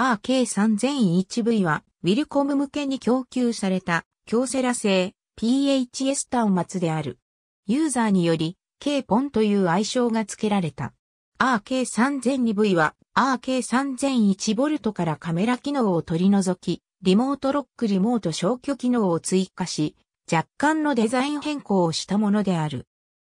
RK3001V は、ウィルコム向けに供給された、京セラ製 PHS 端末である。ユーザーにより、K ポンという愛称が付けられた。RK3002V は RK3001V からカメラ機能を取り除き、リモートロックリモート消去機能を追加し、若干のデザイン変更をしたものである。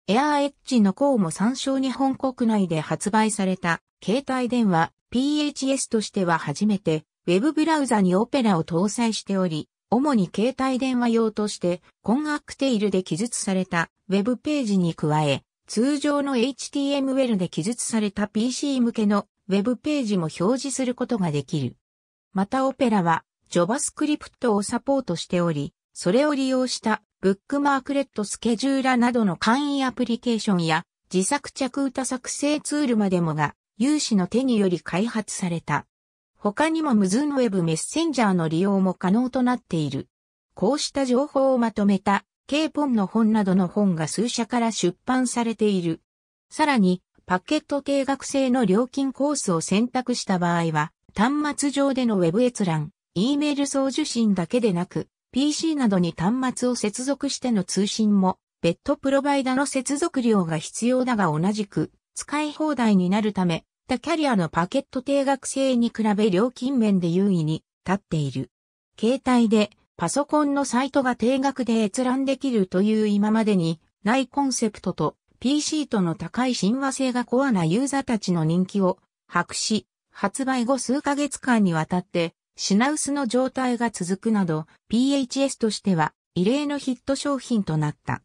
エアーエッジの項も参照日本国内で発売された携帯電話 PHS としては初めて、ウェブブラウザにオペラを搭載しており、主に携帯電話用として、コンアクテイルで記述されたウェブページに加え、通常の HTML で記述された PC 向けのウェブページも表示することができる。またオペラは JavaScript をサポートしており、それを利用したブックマークレットスケジューラなどの簡易アプリケーションや自作着歌作成ツールまでもが有志の手により開発された。他にも無ズのンウェブメッセンジャーの利用も可能となっている。こうした情報をまとめた K ポンの本などの本が数社から出版されている。さらに、パケット定額制の料金コースを選択した場合は、端末上でのウェブ閲覧、E メール送受信だけでなく、PC などに端末を接続しての通信も、別途プロバイダの接続量が必要だが同じく、使い放題になるため、ったキャリアのパケット定額制に比べ料金面で優位に立っている。携帯でパソコンのサイトが定額で閲覧できるという今までにないコンセプトと PC との高い親和性がコアなユーザーたちの人気を博し、発売後数ヶ月間にわたって品薄の状態が続くなど PHS としては異例のヒット商品となった。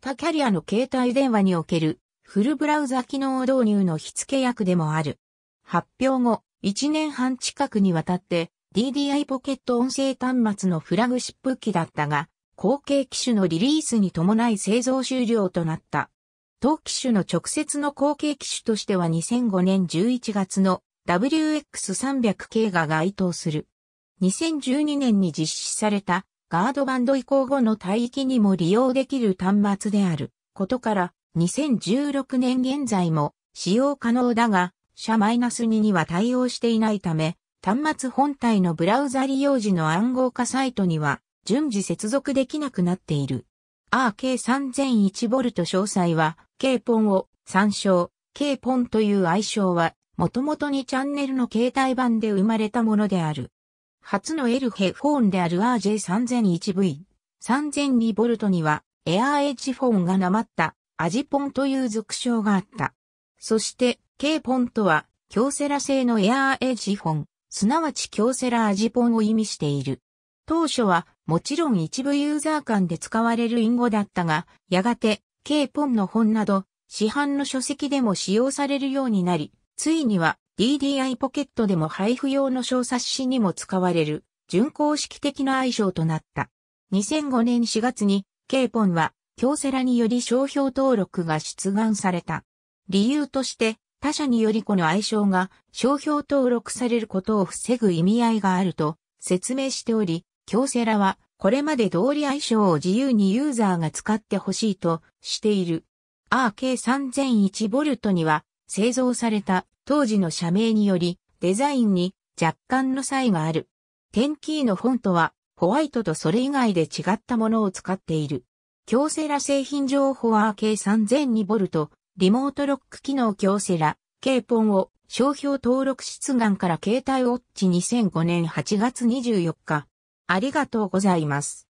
他キャリアの携帯電話におけるフルブラウザ機能導入の火付け役でもある。発表後、1年半近くにわたって DDI ポケット音声端末のフラグシップ機だったが、後継機種のリリースに伴い製造終了となった。当機種の直接の後継機種としては2005年11月の WX300K が該当する。2012年に実施されたガードバンド移行後の帯域にも利用できる端末であることから2016年現在も使用可能だが、社 -2 には対応していないため、端末本体のブラウザ利用時の暗号化サイトには順次接続できなくなっている。RK3001V 詳細は、K ポンを参照、K ポンという愛称は、もともとにチャンネルの携帯版で生まれたものである。初の L ヘフォンである RJ3001V、3002V には、エアーエッジフォンがなまったアジポンという俗称があった。そして、K ポンとは、京セラ製のエアーエジフォン、すなわち京セラアジポンを意味している。当初は、もちろん一部ユーザー間で使われる隠語だったが、やがて、K ポンの本など、市販の書籍でも使用されるようになり、ついには DDI ポケットでも配布用の小冊子にも使われる、純公式的な愛称となった。2005年4月に、K ポンは京セラにより商標登録が出願された。理由として、他社によりこの愛称が商標登録されることを防ぐ意味合いがあると説明しており、京セラはこれまで通り愛称を自由にユーザーが使ってほしいとしている。RK3001V には製造された当時の社名によりデザインに若干の差異がある。10キーのフォントはホワイトとそれ以外で違ったものを使っている。京セラ製品情報 RK3002V、リモートロック機能京セラ、K ポンを商標登録出願から携帯ウォッチ2005年8月24日。ありがとうございます。